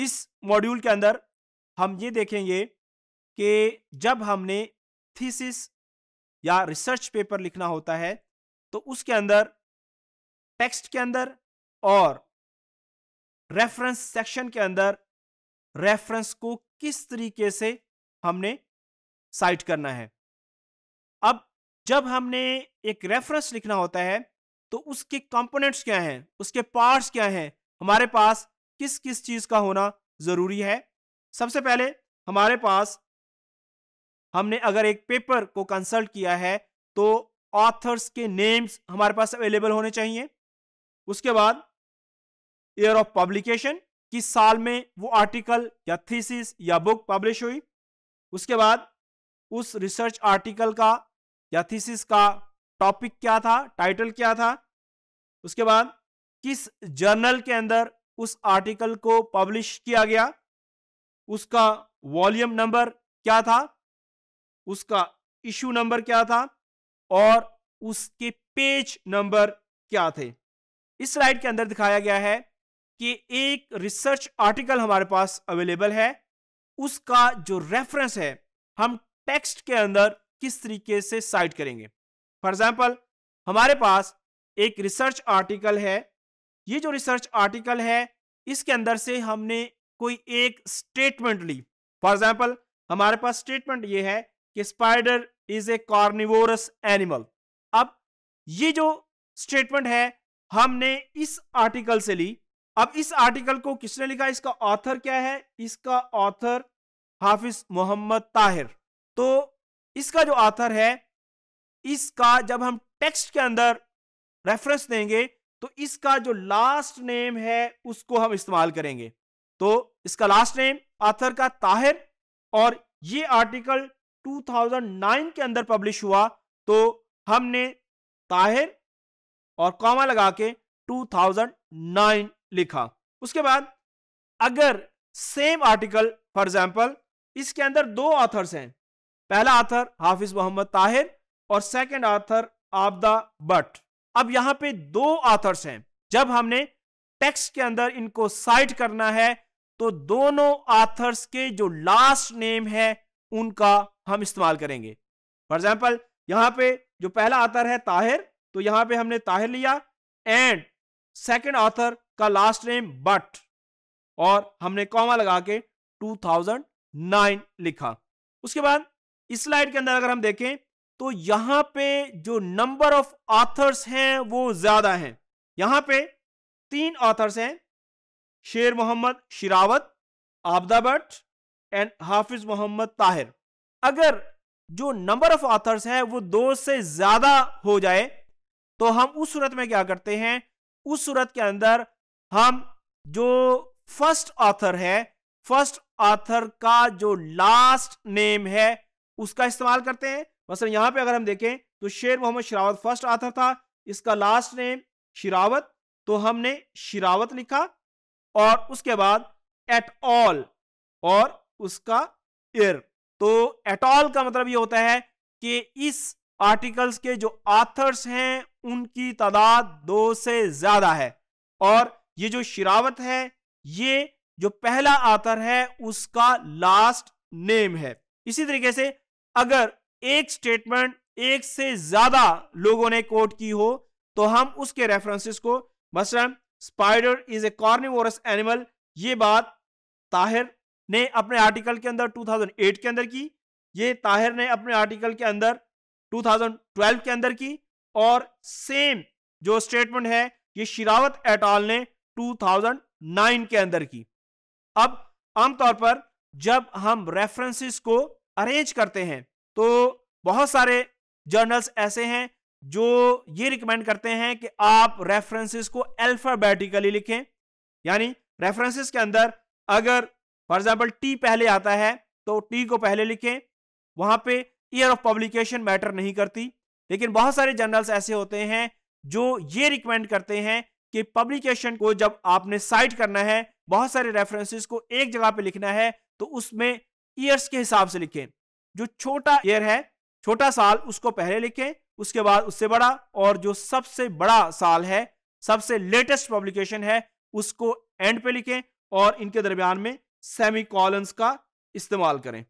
इस मॉड्यूल के अंदर हम ये देखेंगे कि जब हमने थीसिस या रिसर्च पेपर लिखना होता है तो उसके अंदर टेक्स्ट के अंदर और रेफरेंस सेक्शन के अंदर रेफरेंस को किस तरीके से हमने साइट करना है अब जब हमने एक रेफरेंस लिखना होता है तो उसके कंपोनेंट्स क्या हैं उसके पार्ट्स क्या हैं हमारे पास किस किस चीज़ का होना ज़रूरी है सबसे पहले हमारे पास हमने अगर एक पेपर को कंसल्ट किया है तो ऑथर्स के नेम्स हमारे पास अवेलेबल होने चाहिए उसके बाद ईयर ऑफ पब्लिकेशन किस साल में वो आर्टिकल या थीसिस या बुक पब्लिश हुई उसके बाद उस रिसर्च आर्टिकल का या थीसिस का टॉपिक क्या था टाइटल क्या था उसके बाद किस जर्नल के अंदर उस आर्टिकल को पब्लिश किया गया उसका वॉल्यूम नंबर क्या था उसका इशू नंबर क्या था और उसके पेज नंबर क्या थे इस स्लाइड के अंदर दिखाया गया है कि एक रिसर्च आर्टिकल हमारे पास अवेलेबल है उसका जो रेफरेंस है हम टेक्स्ट के अंदर किस तरीके से साइट करेंगे फॉर एग्जाम्पल हमारे पास एक रिसर्च आर्टिकल है ये जो रिसर्च आर्टिकल है इसके अंदर से हमने कोई एक स्टेटमेंट ली फॉर एग्जाम्पल हमारे पास स्टेटमेंट ये है कि spider is a carnivorous animal अब ये जो स्टेटमेंट है हमने इस आर्टिकल से ली अब इस आर्टिकल को किसने लिखा इसका ऑथर क्या है इसका ऑथर हाफिज मोहम्मद ताहिर तो इसका जो ऑथर है इसका जब हम टेक्स्ट के अंदर रेफरेंस देंगे तो इसका जो लास्ट नेम है उसको हम इस्तेमाल करेंगे तो इसका लास्ट नेम आथर का ताहिर और ये आर्टिकल 2009 के अंदर पब्लिश हुआ तो हमने ताहिर और कॉमा लगा के 2009 लिखा उसके बाद अगर सेम आर्टिकल फॉर एग्जाम्पल इसके अंदर दो ऑथर्स हैं पहला ऑथर हाफिज मोहम्मद ताहिर और सेकंड ऑथर आबदा बट अब यहां पे दो ऑथर्स हैं जब हमने टेक्स्ट के अंदर इनको साइट करना है तो दोनों ऑथर्स के जो लास्ट नेम है उनका हम इस्तेमाल करेंगे फॉर एग्जाम्पल यहां पे जो पहला ऑथर है ताहिर तो यहां पे हमने ताहिर लिया एंड सेकंड ऑथर का लास्ट नेम बट और हमने कॉमा लगा के 2009 लिखा उसके बाद इस स्लाइड के अंदर अगर हम देखें तो यहां पे जो नंबर ऑफ ऑथर्स हैं वो ज्यादा हैं यहां पे तीन ऑथर्स हैं शेर मोहम्मद शिरावत आबदा भट्ट एंड हाफिज मोहम्मद ताहिर अगर जो नंबर ऑफ ऑथर्स हैं वो दो से ज्यादा हो जाए तो हम उस सूरत में क्या करते हैं उस सूरत के अंदर हम जो फर्स्ट ऑथर है फर्स्ट ऑथर का जो लास्ट नेम है उसका इस्तेमाल करते हैं मसलन यहाँ पे अगर हम देखें तो शेर मोहम्मद शरावत फर्स्ट आथर था इसका लास्ट नेम शिरावत तो हमने शिरावत लिखा और उसके बाद एट ऑल और उसका इर तो एट ऑल का मतलब ये होता है कि इस आर्टिकल्स के जो आथर्स हैं उनकी तादाद दो से ज्यादा है और ये जो शिरावत है ये जो पहला आथर है उसका लास्ट नेम है इसी तरीके से अगर एक स्टेटमेंट एक से ज्यादा लोगों ने कोट की हो तो हम उसके रेफरेंसेस को मसलन spider is a carnivorous animal ये बात ताहिर ने अपने आर्टिकल के अंदर 2008 के अंदर की ये ताहिर ने अपने आर्टिकल के अंदर 2012 के अंदर की और सेम जो स्टेटमेंट है ये शिरावत एटाल ने 2009 के अंदर की अब आमतौर पर जब हम रेफरेंसेस को अरेंज करते हैं तो बहुत सारे जर्नल्स ऐसे हैं जो ये रिकमेंड करते हैं कि आप रेफरेंसेस को अल्फाबेटिकली लिखें यानी रेफरेंसेस के अंदर अगर फॉर एग्जाम्पल टी पहले आता है तो टी को पहले लिखें वहां पे ईयर ऑफ पब्लिकेशन मैटर नहीं करती लेकिन बहुत सारे जर्नल्स ऐसे होते हैं जो ये रिकमेंड करते हैं कि पब्लिकेशन को जब आपने साइट करना है बहुत सारे रेफरेंसेस को एक जगह पे लिखना है तो उसमें ईयर्स के हिसाब से लिखें जो छोटा ईयर है छोटा साल उसको पहले लिखें उसके बाद उससे बड़ा और जो सबसे बड़ा साल है सबसे लेटेस्ट पब्लिकेशन है उसको एंड पे लिखें और इनके दरमियान में सेमी कॉलन्स का इस्तेमाल करें